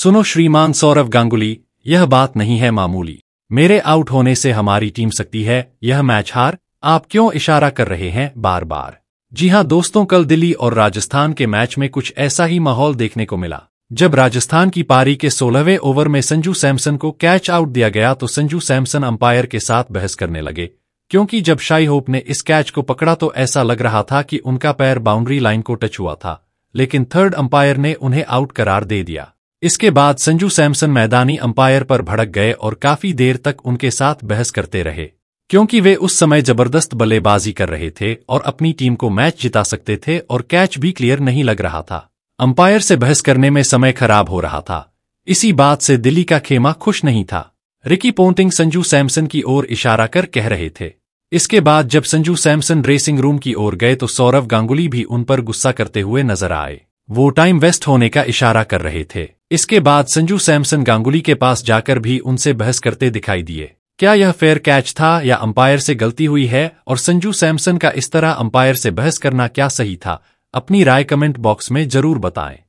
सुनो श्रीमान सौरव गांगुली यह बात नहीं है मामूली मेरे आउट होने से हमारी टीम सकती है यह मैच हार आप क्यों इशारा कर रहे हैं बार बार जी हां दोस्तों कल दिल्ली और राजस्थान के मैच में कुछ ऐसा ही माहौल देखने को मिला जब राजस्थान की पारी के सोलहवें ओवर में संजू सैमसन को कैच आउट दिया गया तो संजू सैमसन अंपायर के साथ बहस करने लगे क्योंकि जब शाई होप ने इस कैच को पकड़ा तो ऐसा लग रहा था कि उनका पैर बाउंड्री लाइन को टच हुआ था लेकिन थर्ड अंपायर ने उन्हें आउट करार दे दिया इसके बाद संजू सैमसन मैदानी अंपायर पर भड़क गए और काफी देर तक उनके साथ बहस करते रहे क्योंकि वे उस समय जबरदस्त बल्लेबाजी कर रहे थे और अपनी टीम को मैच जिता सकते थे और कैच भी क्लियर नहीं लग रहा था अंपायर से बहस करने में समय खराब हो रहा था इसी बात से दिल्ली का खेमा खुश नहीं था रिकी पोंटिंग संजू सैमसन की ओर इशारा कर कह रहे थे इसके बाद जब संजू सैमसन ड्रेसिंग रूम की ओर गए तो सौरव गांगुली भी उन पर गुस्सा करते हुए नजर आए वो टाइम वेस्ट होने का इशारा कर रहे थे इसके बाद संजू सैमसन गांगुली के पास जाकर भी उनसे बहस करते दिखाई दिए क्या यह फेयर कैच था या अंपायर से गलती हुई है और संजू सैमसन का इस तरह अंपायर से बहस करना क्या सही था अपनी राय कमेंट बॉक्स में जरूर बताएं